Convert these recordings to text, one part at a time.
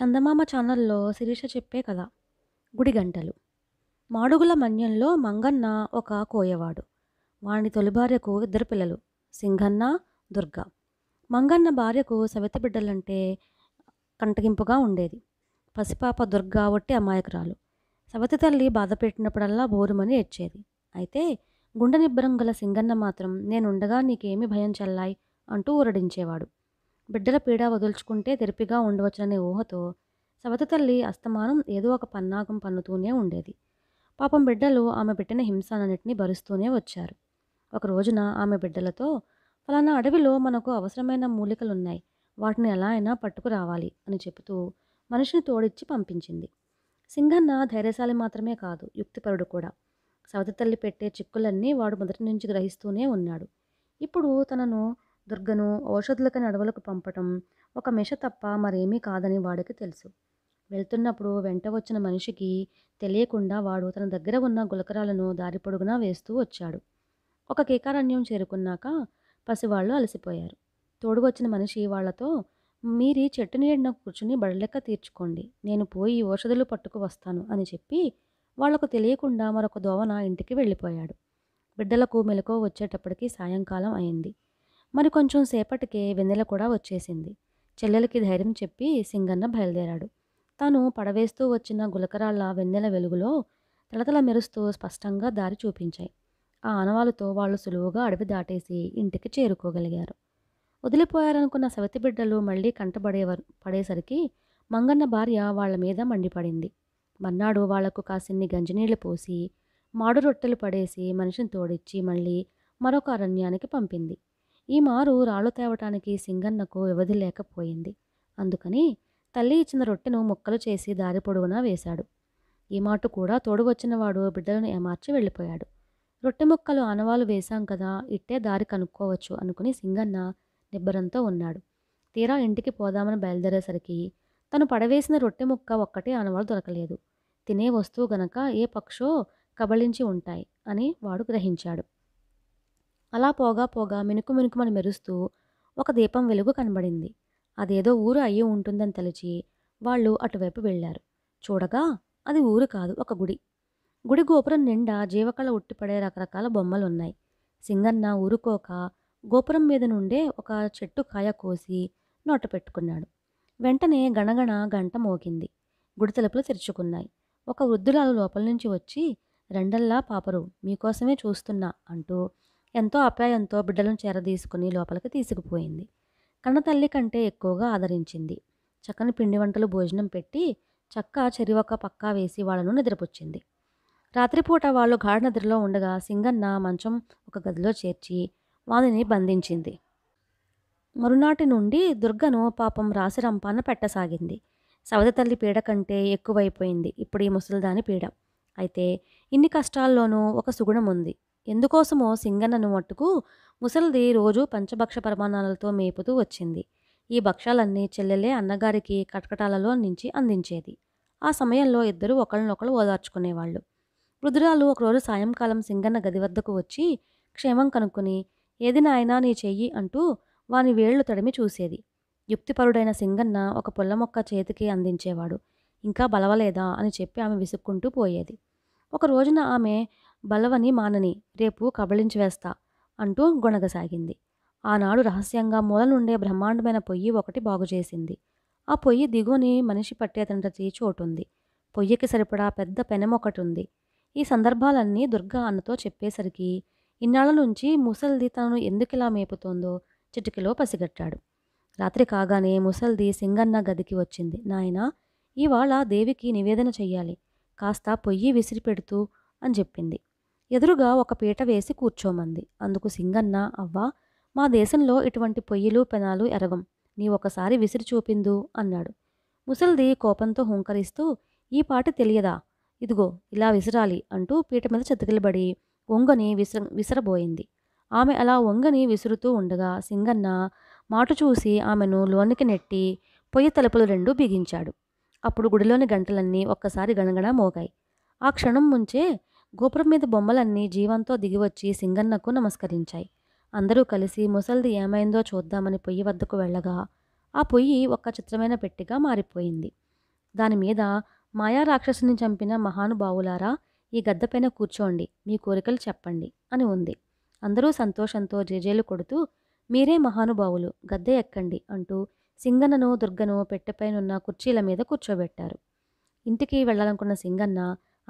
చందమామ ఛానల్లో శిరీష చెప్పే కథ గుడి గంటలు మాడుగుల మన్యంలో మంగన్న ఒక కోయవాడు వాణి తొలి భార్యకు ఇద్దరు పిల్లలు సింగన్న దుర్గ మంగన్న భార్యకు సవిత బిడ్డలంటే కంటగింపుగా ఉండేది పసిపాప దుర్గ ఒట్టి అమాయకురాలు సవతి తల్లి బాధ పెట్టినప్పుడల్లా బోరుమని ఏడ్చేది అయితే గుండె నిబ్బరం గల సింగన్న మాత్రం నేనుండగా నీకేమి భయం చల్లాయి అంటూ ఊరడించేవాడు బిడ్డల పీడ వదుల్చుకుంటే తెరిపిగా ఉండవచ్చుననే ఊహతో సవత తల్లి అస్తమానం ఏదో ఒక పన్నాగం పన్నుతూనే ఉండేది పాపం బిడ్డలు ఆమె పెట్టిన హింసలన్నింటినీ భరుస్తూనే వచ్చారు ఒక రోజున ఆమె బిడ్డలతో ఫలానా అడవిలో మనకు అవసరమైన మూలికలున్నాయి వాటిని ఎలా అయినా పట్టుకురావాలి అని చెబుతూ మనిషిని తోడిచ్చి పంపించింది సింగన్న ధైర్యశాలి మాత్రమే కాదు యుక్తిపరుడు కూడా సవత తల్లి పెట్టే చిక్కులన్నీ వాడు మొదటి నుంచి గ్రహిస్తూనే ఉన్నాడు ఇప్పుడు తనను దుర్గను ఔషధులకి అడవులకు పంపటం ఒక మిష తప్ప మరేమీ కాదని వాడికి తెలుసు వెళ్తున్నప్పుడు వెంట వచ్చిన మనిషికి తెలియకుండా వాడు తన దగ్గర ఉన్న గులకరాలను దారి పొడుగునా వేస్తూ వచ్చాడు ఒక కేకారణ్యం చేరుకున్నాక పసివాళ్ళు అలసిపోయారు తోడుగొచ్చిన మనిషి వాళ్లతో మీరి చెట్టు నీడిన కూర్చుని బడలెక్క తీర్చుకోండి నేను పోయి ఔషధులు పట్టుకు వస్తాను అని చెప్పి వాళ్లకు తెలియకుండా మరొక దోవన ఇంటికి వెళ్ళిపోయాడు బిడ్డలకు మెలకువ వచ్చేటప్పటికి సాయంకాలం అయింది మరి కొంచెం సేపటికే వెన్నెల కూడా వచ్చేసింది చెల్లెలకి ధైర్యం చెప్పి సింగన్న బయలుదేరాడు తాను పడవేస్తూ వచ్చిన గులకరాళ్ళ వెన్నెల వెలుగులో తలతల మెరుస్తూ స్పష్టంగా దారి చూపించాయి ఆ ఆనవాళ్ళతో వాళ్ళు సులువుగా అడవి దాటేసి ఇంటికి చేరుకోగలిగారు వదిలిపోయారనుకున్న సవతి బిడ్డలు మళ్ళీ కంటబడే పడేసరికి మంగన్న భార్య వాళ్ళ మీద మండిపడింది మన్నాడు వాళ్లకు కాసిన్ని గంజినీళ్లు పోసి మాడు రొట్టెలు పడేసి మనిషిని తోడిచ్చి మళ్ళీ మరొక అరణ్యానికి పంపింది ఈ మారు రాళ్ళు తేవటానికి సింగన్నకు వ్యవధి లేకపోయింది అందుకని తల్లి ఇచ్చిన రొట్టెను ముక్కలు చేసి దారి పొడవునా వేశాడు ఈ మాట కూడా తోడు వాడు బిడ్డలను ఏమార్చి వెళ్ళిపోయాడు రొట్టె ముక్కలు ఆనవాలు వేశాం కదా ఇట్టే దారి కనుక్కోవచ్చు అనుకుని సింగన్న నిబ్బరంతో ఉన్నాడు తీరా ఇంటికి పోదామని బయలుదేరేసరికి తను పడవేసిన రొట్టె ముక్క ఒక్కటే ఆనవాలు దొరకలేదు తినే వస్తువు గనక ఏ పక్షో కబళించి ఉంటాయి అని వాడు గ్రహించాడు అలా పోగా పోగా మినుకు మినుకుమని మెరుస్తూ ఒక దీపం వెలుగు కనబడింది అదేదో ఊరు అయ్యి ఉంటుందని తలిచి వాళ్ళు అటువైపు వెళ్ళారు చూడగా అది ఊరు కాదు ఒక గుడి గుడి గోపురం నిండా జీవకళ ఉట్టిపడే రకరకాల బొమ్మలు ఉన్నాయి సింగన్న ఊరుకోక గోపురం మీద నుండే ఒక చెట్టు కాయ కోసి నోట పెట్టుకున్నాడు వెంటనే గణగణ గంట మోగింది గుడి తలుపులు తెరుచుకున్నాయి ఒక వృద్ధురాలు లోపల నుంచి వచ్చి రెండల్లా పాపరు మీకోసమే చూస్తున్నా అంటూ ఎంతో అప్యాయంతో బిడ్డలను చేరదీసుకుని లోపలికి తీసుకుపోయింది కన్న తల్లి కంటే ఎక్కువగా ఆదరించింది చక్కని పిండి వంటలు భోజనం పెట్టి చక్క చెరివొక్క పక్కా వేసి వాళ్ళను నిద్రపుచ్చింది రాత్రిపూట వాళ్ళు గాఢ నిద్రలో ఉండగా సింగన్న మంచం ఒక గదిలో చేర్చి వాణిని బంధించింది మరునాటి నుండి దుర్గను పాపం రాసి రంపాన పెట్టసాగింది సవతి తల్లి పీడ కంటే ఎక్కువైపోయింది ఇప్పుడు ఈ ముసలిదాని పీడ అయితే ఇన్ని కష్టాల్లోనూ ఒక సుగుణం ఉంది ఎందుకోసమో సింగన్నను మట్టుకు ముసలిది రోజు పంచభక్ష ప్రమాణాలతో మేపుతూ వచ్చింది ఈ భక్షాలన్నీ చెల్లెలే అన్నగారికి కటకటాలలో నుంచి అందించేది ఆ సమయంలో ఇద్దరు ఒకళ్ళనొకళ్ళు ఓదార్చుకునేవాళ్ళు రుద్రాలు ఒకరోజు సాయంకాలం సింగన్న గది వద్దకు వచ్చి క్షేమం కనుక్కుని ఏది నాయనా నీ చెయ్యి అంటూ వాని వేళ్లు తడిమి చూసేది యుక్తిపరుడైన సింగన్న ఒక పుల్ల మొక్క చేతికి అందించేవాడు ఇంకా బలవలేదా అని చెప్పి ఆమె విసుక్కుంటూ పోయేది ఒక రోజున ఆమె బలవని మానని రేపు కబళించి వేస్తా అంటూ గొనగసాగింది ఆనాడు రహస్యంగా మూల నుండే బ్రహ్మాండమైన పొయ్యి ఒకటి బాగుచేసింది ఆ పొయ్యి దిగుని మనిషి పట్టేతంటతి చోటుంది పొయ్యికి సరిపడా పెద్ద పెనమొకటి ఉంది ఈ సందర్భాలన్నీ దుర్గా అన్నతో చెప్పేసరికి ఇన్నాళ్ల నుంచి ముసల్ది తనను ఎందుకిలా మేపుతోందో చిటికిలో పసిగట్టాడు రాత్రి కాగానే ముసల్ది సింగన్న గదికి వచ్చింది నాయనా ఇవాళ దేవికి నివేదన చెయ్యాలి కాస్త పొయ్యి విసిరిపెడుతూ అని చెప్పింది ఎదురుగా ఒక పీట వేసి కూర్చోమంది అందుకు సింగన్న అవ్వా మా దేశంలో ఇటువంటి పొయ్యిలు పెనాలు ఎరగం నీ ఒకసారి విసిరి చూపిందు అన్నాడు ముసల్ది కోపంతో హుంకరిస్తూ ఈ పాట తెలియదా ఇదిగో ఇలా విసిరాలి అంటూ పీట మీద చెతకిలబడి వంగని విసర విసరబోయింది ఆమె అలా వంగని విసురుతూ ఉండగా సింగన్న మాట చూసి ఆమెను లోనికి నెట్టి పొయ్యి తలుపులు రెండు బిగించాడు అప్పుడు గుడిలోని గంటలన్నీ ఒక్కసారి గణగణ మోగాయి ఆ క్షణం ముంచే గోపురం మీద బొమ్మలన్నీ జీవంతో దిగివచ్చి సింగన్నకు నమస్కరించాయి అందరూ కలిసి ముసల్ది ఏమైందో చూద్దామని పొయ్యి వద్దకు వెళ్ళగా ఆ పొయ్యి ఒక్క చిత్రమైన పెట్టిగా మారిపోయింది దానిమీద మాయా రాక్షసుని చంపిన మహానుభావులారా ఈ గద్దపైన కూర్చోండి మీ కోరికలు చెప్పండి అని ఉంది అందరూ సంతోషంతో జేజేలు కొడుతూ మీరే మహానుభావులు గద్దె ఎక్కండి అంటూ సింగన్నను దుర్గను పెట్టెపైనున్న కుర్చీల మీద కూర్చోబెట్టారు ఇంటికి వెళ్ళాలనుకున్న సింగన్న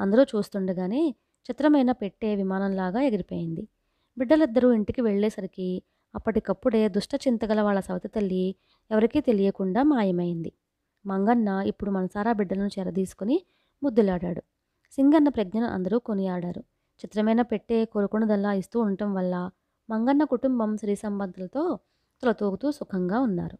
అందరూ చూస్తుండగానే చిత్రమైన పెట్టే విమానంలాగా ఎగిరిపోయింది బిడ్డలిద్దరూ ఇంటికి వెళ్ళేసరికి అప్పటికప్పుడే దుష్టచింతగల వాళ్ళ సవతి తల్లి ఎవరికీ తెలియకుండా మాయమైంది మంగన్న ఇప్పుడు మనసారా బిడ్డలను చెరదీసుకుని ముద్దులాడాడు సింగన్న ప్రజ్ఞను అందరూ కొనియాడారు చిత్రమైన పెట్టే కోరుకున్నదల్లా ఇస్తూ ఉండటం వల్ల మంగన్న కుటుంబం శ్రీ సంబంధులతో తొలతూగుతూ సుఖంగా ఉన్నారు